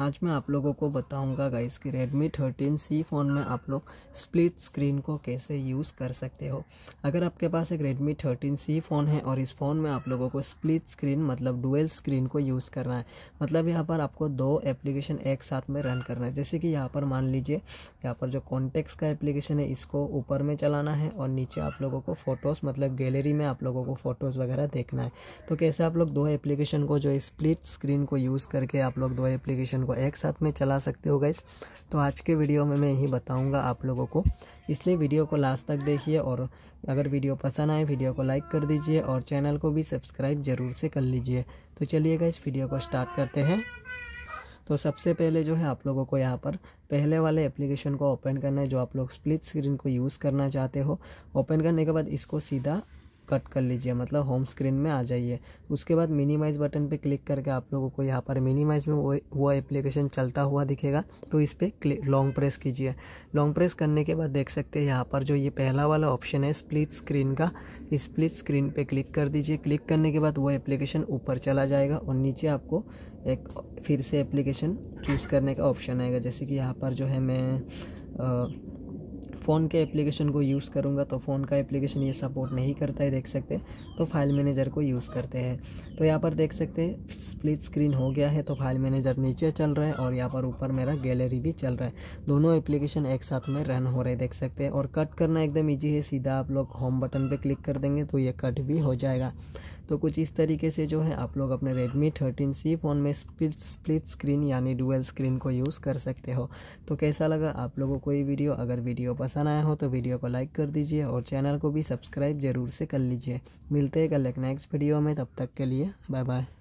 आज मैं आप लोगों को बताऊंगा गाइस कि Redmi 13C फ़ोन में आप लोग स्प्लिट स्क्रीन को कैसे यूज़ कर सकते हो अगर आपके पास एक Redmi 13C फ़ोन है और इस फ़ोन में आप लोगों को स्प्लिट स्क्रीन मतलब डुअल स्क्रीन को यूज़ करना है मतलब यहाँ पर आपको दो एप्लीकेशन एक साथ में रन करना है जैसे कि यहाँ पर मान लीजिए यहाँ पर जो कॉन्टेक्स का एप्लीकेशन है इसको ऊपर में चलाना है और नीचे आप लोगों को फ़ोटोज़ मतलब गैलरी में आप लोगों को फ़ोटोज़ वगैरह देखना है तो कैसे आप लोग दो एप्लीकेशन को जो स्प्लिट स्क्रीन को यूज़ करके आप लोग दो एप्लीकेशन को एक साथ में चला सकते हो गाइस तो आज के वीडियो में मैं यही बताऊँगा आप लोगों को इसलिए वीडियो को लास्ट तक देखिए और अगर वीडियो पसंद आए वीडियो को लाइक कर दीजिए और चैनल को भी सब्सक्राइब ज़रूर से कर लीजिए तो चलिएगा इस वीडियो को स्टार्ट करते हैं तो सबसे पहले जो है आप लोगों को यहाँ पर पहले वाले एप्लीकेशन को ओपन करना है जो आप लोग स्प्लिट स्क्रीन को यूज़ करना चाहते हो ओपन करने के बाद इसको सीधा कट कर लीजिए मतलब होम स्क्रीन में आ जाइए उसके बाद मिनिमाइज़ बटन पे क्लिक करके आप लोगों को यहाँ पर मिनिमाइज़ में वो वो एप्लीकेशन चलता हुआ दिखेगा तो इस पर लॉन्ग प्रेस कीजिए लॉन्ग प्रेस करने के बाद देख सकते हैं यहाँ पर जो ये पहला वाला ऑप्शन है स्प्लिट स्क्रीन का स्प्लिट स्क्रीन पर क्लिक कर दीजिए क्लिक करने के बाद वो एप्लीकेशन ऊपर चला जाएगा और नीचे आपको एक फिर से एप्लीकेशन चूज़ करने का ऑप्शन आएगा जैसे कि यहाँ पर जो है मैं आ, फ़ोन के एप्लीकेशन को यूज़ करूँगा तो फ़ोन का एप्लीकेशन ये सपोर्ट नहीं करता है देख सकते तो फाइल मैनेजर को यूज़ करते हैं तो यहाँ पर देख सकते स्प्लिट स्क्रीन हो गया है तो फाइल मैनेजर नीचे चल रहा है और यहाँ पर ऊपर मेरा गैलरी भी चल रहा है दोनों एप्लीकेशन एक साथ में रन हो रहे देख सकते हैं और कट करना एकदम ईजी है सीधा आप लोग होम बटन पर क्लिक कर देंगे तो ये कट भी हो जाएगा तो कुछ इस तरीके से जो है आप लोग अपने Redmi 13C फ़ोन में स्प्लिट स्प्लिट स्क्रीन यानी डुअल स्क्रीन को यूज़ कर सकते हो तो कैसा लगा आप लोगों को ये वीडियो अगर वीडियो पसंद आया हो तो वीडियो को लाइक कर दीजिए और चैनल को भी सब्सक्राइब ज़रूर से कर लीजिए मिलते हैं कल एक नेक्स्ट वीडियो में तब तक के लिए बाय बाय